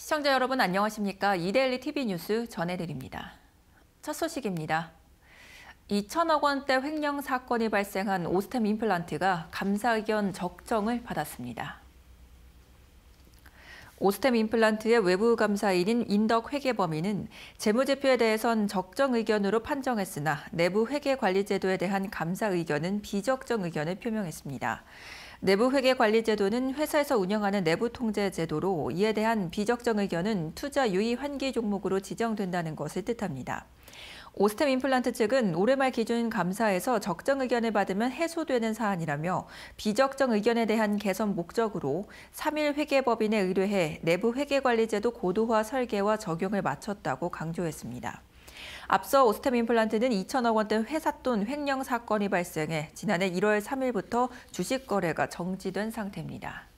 시청자 여러분 안녕하십니까? 이데일리 TV 뉴스 전해드립니다. 첫 소식입니다. 2천억 원대 횡령 사건이 발생한 오스템 임플란트가 감사 의견 적정을 받았습니다. 오스템 임플란트의 외부 감사인인 인덕 회계범인은 재무제표에 대해선 적정 의견으로 판정했으나 내부 회계관리제도에 대한 감사 의견은 비적정 의견을 표명했습니다. 내부 회계 관리 제도는 회사에서 운영하는 내부 통제 제도로 이에 대한 비적정 의견은 투자 유의 환기 종목으로 지정된다는 것을 뜻합니다. 오스템 임플란트 측은 올해 말 기준 감사에서 적정 의견을 받으면 해소되는 사안이라며 비적정 의견에 대한 개선 목적으로 3일 회계법인에 의뢰해 내부 회계관리제도 고도화 설계와 적용을 마쳤다고 강조했습니다. 앞서 오스템 임플란트는 2천억 원대 회삿돈 횡령 사건이 발생해 지난해 1월 3일부터 주식 거래가 정지된 상태입니다.